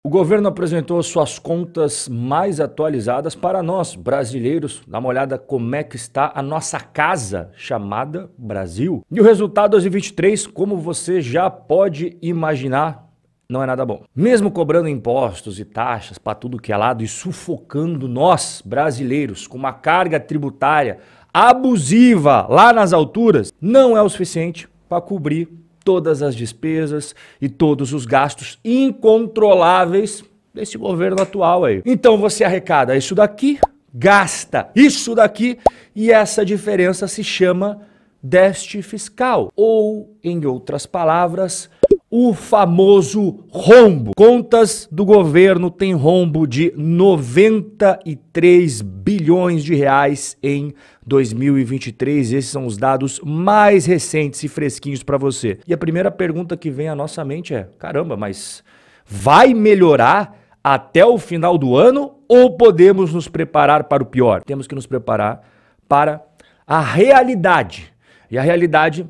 O governo apresentou suas contas mais atualizadas para nós, brasileiros. Dá uma olhada como é que está a nossa casa, chamada Brasil. E o resultado 2023, como você já pode imaginar, não é nada bom. Mesmo cobrando impostos e taxas para tudo que é lado e sufocando nós, brasileiros, com uma carga tributária abusiva lá nas alturas, não é o suficiente para cobrir todas as despesas e todos os gastos incontroláveis desse governo atual aí. Então você arrecada isso daqui, gasta isso daqui e essa diferença se chama déficit fiscal, ou em outras palavras, o famoso rombo. Contas do governo têm rombo de 93 bilhões de reais em 2023. Esses são os dados mais recentes e fresquinhos para você. E a primeira pergunta que vem à nossa mente é: caramba, mas vai melhorar até o final do ano ou podemos nos preparar para o pior? Temos que nos preparar para a realidade. E a realidade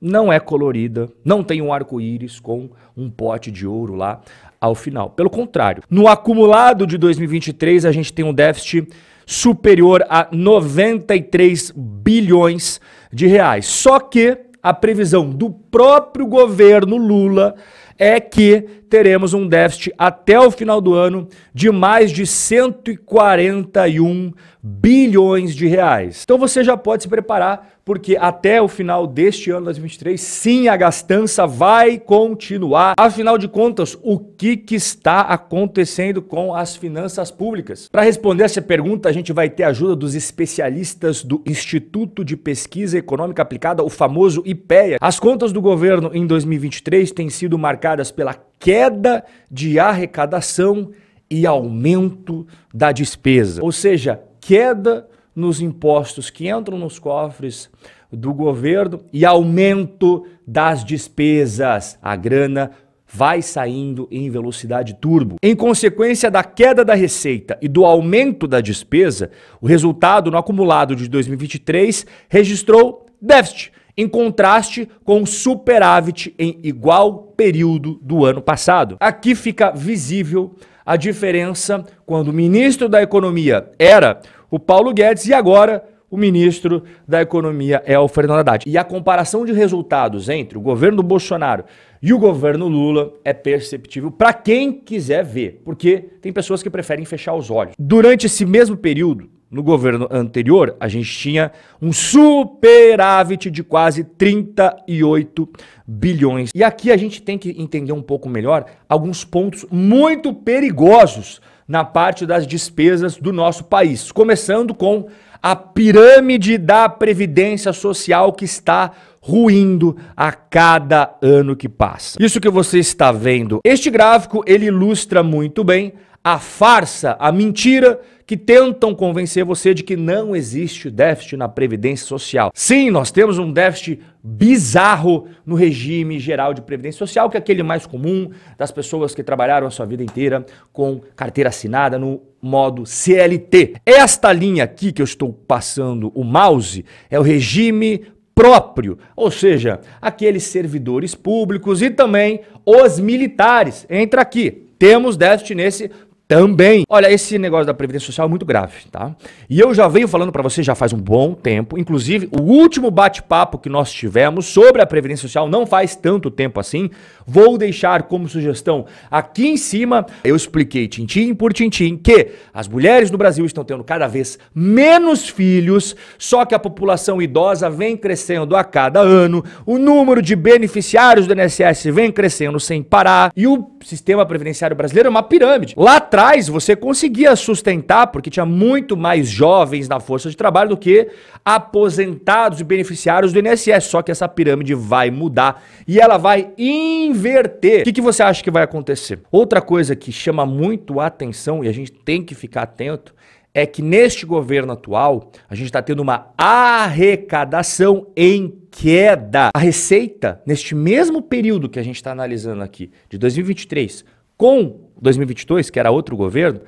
não é colorida, não tem um arco-íris com um pote de ouro lá ao final. Pelo contrário, no acumulado de 2023 a gente tem um déficit superior a 93 bilhões de reais. Só que a previsão do próprio governo Lula é que teremos um déficit até o final do ano de mais de 141 bilhões de reais. Então você já pode se preparar porque até o final deste ano 2023, sim, a gastança vai continuar. Afinal de contas, o que, que está acontecendo com as finanças públicas? Para responder essa pergunta, a gente vai ter a ajuda dos especialistas do Instituto de Pesquisa Econômica Aplicada, o famoso IPEA. As contas do governo em 2023 têm sido marcadas pela queda de arrecadação e aumento da despesa, ou seja, queda nos impostos que entram nos cofres do governo e aumento das despesas. A grana vai saindo em velocidade turbo. Em consequência da queda da receita e do aumento da despesa, o resultado no acumulado de 2023 registrou déficit, em contraste com superávit em igual período do ano passado. Aqui fica visível a diferença quando o ministro da Economia era o Paulo Guedes e agora o ministro da Economia é o Fernando Haddad. E a comparação de resultados entre o governo Bolsonaro e o governo Lula é perceptível para quem quiser ver, porque tem pessoas que preferem fechar os olhos. Durante esse mesmo período, no governo anterior, a gente tinha um superávit de quase 38 bilhões. E aqui a gente tem que entender um pouco melhor alguns pontos muito perigosos na parte das despesas do nosso país, começando com a pirâmide da previdência social que está ruindo a cada ano que passa. Isso que você está vendo, este gráfico, ele ilustra muito bem a farsa, a mentira que tentam convencer você de que não existe déficit na previdência social. Sim, nós temos um déficit bizarro no regime geral de previdência social, que é aquele mais comum das pessoas que trabalharam a sua vida inteira com carteira assinada no modo CLT. Esta linha aqui que eu estou passando o mouse é o regime próprio, ou seja, aqueles servidores públicos e também os militares. Entra aqui. Temos déficit nesse também. Olha, esse negócio da previdência social é muito grave, tá? E eu já venho falando para você já faz um bom tempo, inclusive o último bate-papo que nós tivemos sobre a previdência social não faz tanto tempo assim. Vou deixar como sugestão aqui em cima. Eu expliquei tintim por tintim que as mulheres no Brasil estão tendo cada vez menos filhos, só que a população idosa vem crescendo a cada ano, o número de beneficiários do INSS vem crescendo sem parar e o sistema previdenciário brasileiro é uma pirâmide. Lá atrás você conseguia sustentar, porque tinha muito mais jovens na força de trabalho do que aposentados e beneficiários do INSS. Só que essa pirâmide vai mudar e ela vai inverter. O que, que você acha que vai acontecer? Outra coisa que chama muito a atenção e a gente tem que ficar atento é que neste governo atual a gente está tendo uma arrecadação em queda. A receita, neste mesmo período que a gente está analisando aqui, de 2023 com 2022, que era outro governo,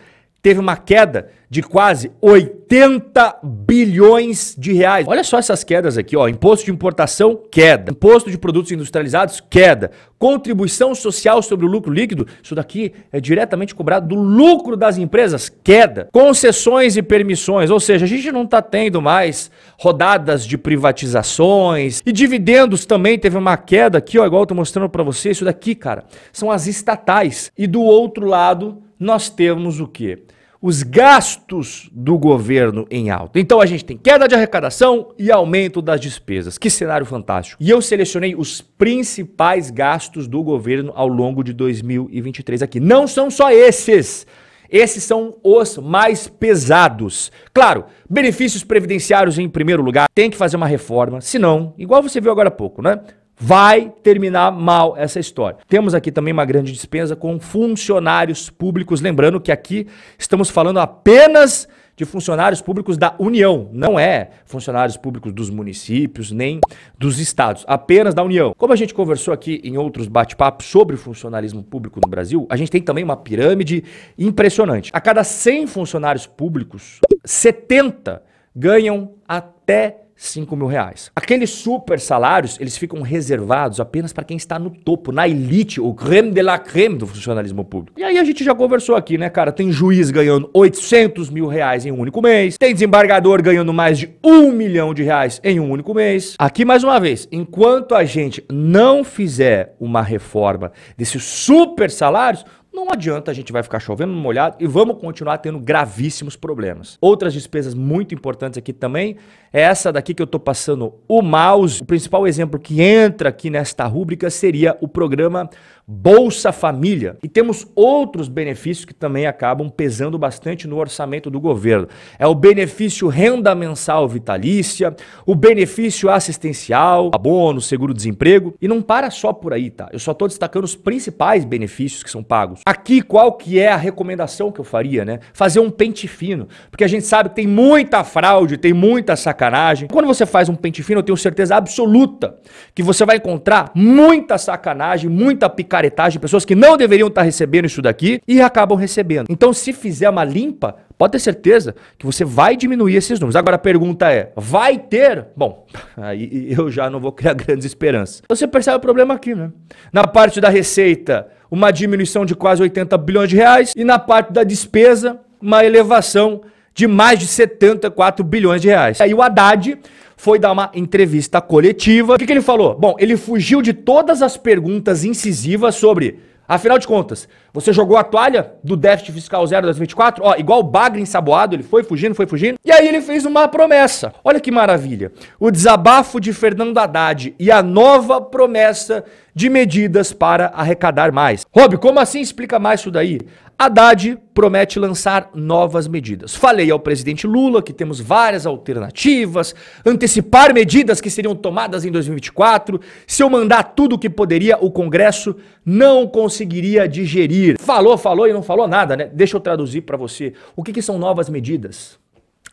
teve uma queda de quase 80 bilhões de reais. Olha só essas quedas aqui, ó. Imposto de importação, queda. Imposto de produtos industrializados, queda. Contribuição social sobre o lucro líquido, isso daqui é diretamente cobrado do lucro das empresas, queda. Concessões e permissões, ou seja, a gente não está tendo mais rodadas de privatizações e dividendos também teve uma queda aqui, ó, igual eu tô mostrando para você, isso daqui, cara, são as estatais. E do outro lado, nós temos o quê? os gastos do governo em alta. Então a gente tem queda de arrecadação e aumento das despesas. Que cenário fantástico. E eu selecionei os principais gastos do governo ao longo de 2023 aqui. Não são só esses. Esses são os mais pesados. Claro, benefícios previdenciários em primeiro lugar, tem que fazer uma reforma, senão, igual você viu agora há pouco, né? Vai terminar mal essa história. Temos aqui também uma grande despesa com funcionários públicos. Lembrando que aqui estamos falando apenas de funcionários públicos da União, não é funcionários públicos dos municípios nem dos estados, apenas da União. Como a gente conversou aqui em outros bate-papos sobre funcionalismo público no Brasil, a gente tem também uma pirâmide impressionante. A cada 100 funcionários públicos, 70 ganham até 5 mil reais. Aqueles super salários, eles ficam reservados apenas para quem está no topo, na elite, o creme de la creme do funcionalismo público. E aí a gente já conversou aqui, né, cara? Tem juiz ganhando 800 mil reais em um único mês, tem desembargador ganhando mais de um milhão de reais em um único mês. Aqui, mais uma vez, enquanto a gente não fizer uma reforma desses super salários, não adianta, a gente vai ficar chovendo no molhado e vamos continuar tendo gravíssimos problemas. Outras despesas muito importantes aqui também é essa daqui que eu estou passando o mouse. O principal exemplo que entra aqui nesta rúbrica seria o programa Bolsa Família. E temos outros benefícios que também acabam pesando bastante no orçamento do governo. É o benefício renda mensal vitalícia, o benefício assistencial, abono, seguro-desemprego. E não para só por aí, tá? Eu só estou destacando os principais benefícios que são pagos. Aqui, qual que é a recomendação que eu faria, né? Fazer um pente fino. Porque a gente sabe que tem muita fraude, tem muita sacanagem sacanagem. Quando você faz um pente fino, eu tenho certeza absoluta que você vai encontrar muita sacanagem, muita picaretagem, pessoas que não deveriam estar tá recebendo isso daqui e acabam recebendo. Então, se fizer uma limpa, pode ter certeza que você vai diminuir esses números. Agora a pergunta é: vai ter? Bom, aí eu já não vou criar grandes esperanças. Você percebe o problema aqui, né? Na parte da receita, uma diminuição de quase 80 bilhões de reais e na parte da despesa, uma elevação de mais de 74 bilhões de reais. Aí o Haddad foi dar uma entrevista coletiva. O que, que ele falou? Bom, ele fugiu de todas as perguntas incisivas sobre Afinal de contas, você jogou a toalha do déficit fiscal zero 2024? Ó, igual o bagre ensaboado, ele foi fugindo, foi fugindo. E aí ele fez uma promessa. Olha que maravilha. O desabafo de Fernando Haddad e a nova promessa de medidas para arrecadar mais. Rob, como assim explica mais isso daí? Haddad promete lançar novas medidas. Falei ao presidente Lula que temos várias alternativas, antecipar medidas que seriam tomadas em 2024. Se eu mandar tudo o que poderia, o Congresso não conseguiria digerir. Falou, falou e não falou nada, né? Deixa eu traduzir para você. O que, que são novas medidas?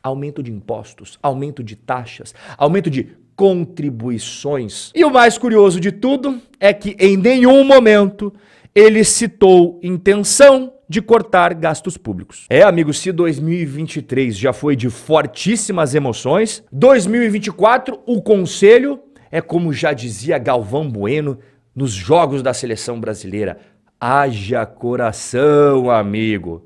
Aumento de impostos, aumento de taxas, aumento de contribuições. E o mais curioso de tudo é que em nenhum momento ele citou intenção de cortar gastos públicos. É, amigo, se 2023 já foi de fortíssimas emoções, 2024 o conselho é como já dizia Galvão Bueno nos jogos da seleção brasileira, haja coração, amigo.